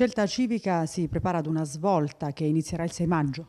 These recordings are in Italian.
Scelta Civica si prepara ad una svolta che inizierà il 6 maggio.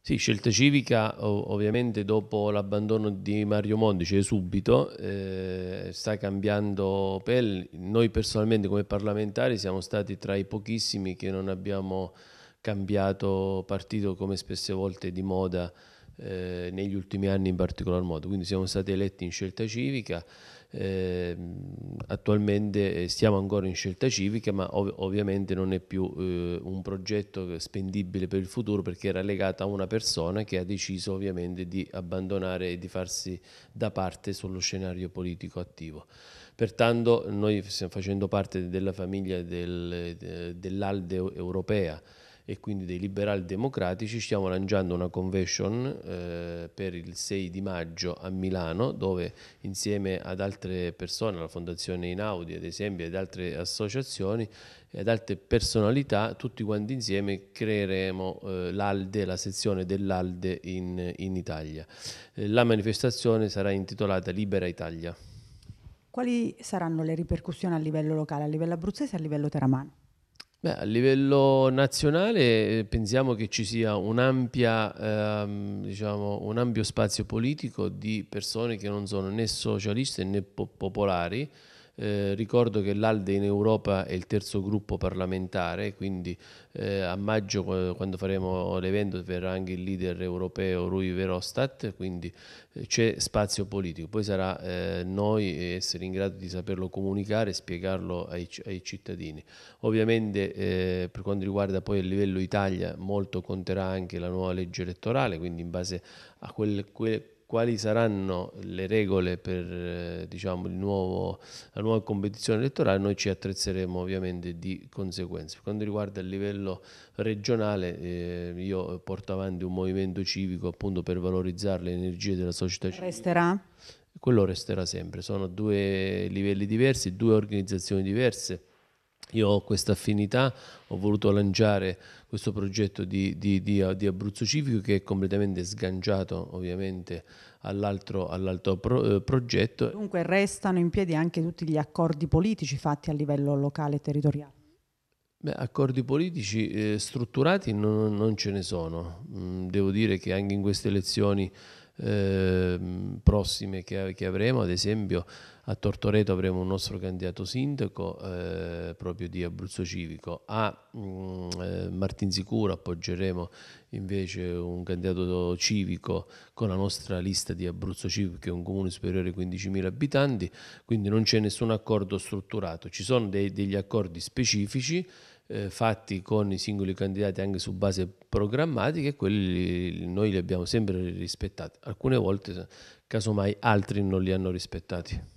Sì, scelta civica ovviamente dopo l'abbandono di Mario Mondi, cioè subito eh, sta cambiando pelle. Noi personalmente come parlamentari siamo stati tra i pochissimi che non abbiamo cambiato partito come spesse volte di moda eh, negli ultimi anni in particolar modo, quindi siamo stati eletti in scelta civica, ehm, eh, attualmente stiamo ancora in scelta civica ma ov ovviamente non è più eh, un progetto spendibile per il futuro perché era legato a una persona che ha deciso ovviamente di abbandonare e di farsi da parte sullo scenario politico attivo. Pertanto noi stiamo facendo parte della famiglia del, eh, dell'Alde europea, e quindi dei liberal democratici, stiamo lanciando una convention eh, per il 6 di maggio a Milano dove insieme ad altre persone, la Fondazione Inaudi ad esempio ed altre associazioni ed altre personalità, tutti quanti insieme creeremo eh, l'ALDE, la sezione dell'ALDE in, in Italia. Eh, la manifestazione sarà intitolata Libera Italia. Quali saranno le ripercussioni a livello locale, a livello abruzzese e a livello teramano? Beh, a livello nazionale eh, pensiamo che ci sia ehm, diciamo, un ampio spazio politico di persone che non sono né socialiste né po popolari, eh, ricordo che l'Alde in Europa è il terzo gruppo parlamentare, quindi eh, a maggio eh, quando faremo l'evento verrà anche il leader europeo Rui Verostat, quindi eh, c'è spazio politico. Poi sarà eh, noi essere in grado di saperlo comunicare e spiegarlo ai, ai, cittadini. Ovviamente per quanto riguarda poi il livello Italia molto conterà anche la nuova legge elettorale, quindi in base a quel, quel quali saranno le regole per eh, diciamo, nuovo, la nuova competizione elettorale, noi ci attrezzeremo ovviamente di conseguenza. Per quanto riguarda il livello regionale, eh, io porto avanti un movimento civico appunto per valorizzare le energie della società civile. Resterà? Quello resterà sempre, sono due livelli diversi, due organizzazioni diverse io ho questa affinità, ho voluto lanciare questo progetto di, di, di, di Abruzzo Civico che è completamente sganciato ovviamente all'altro, all pro, eh, progetto. Dunque restano in piedi anche tutti gli accordi politici fatti a livello locale e territoriale? Beh, accordi politici eh, strutturati non, non, ce ne sono. Mm, devo dire che anche in queste elezioni Ehm, prossime che, che, avremo, ad esempio a Tortoreto avremo un nostro candidato sindaco eh, proprio di Abruzzo Civico, a mh, mm, eh, Martinsicuro appoggeremo invece un candidato civico con la nostra lista di Abruzzo Civico che è un comune superiore ai 15.000 abitanti, quindi non c'è nessun accordo strutturato, ci sono dei, degli accordi specifici eh, fatti con i singoli candidati anche su base programmatica e quelli noi li abbiamo sempre rispettati. Alcune volte, casomai, altri non li hanno rispettati.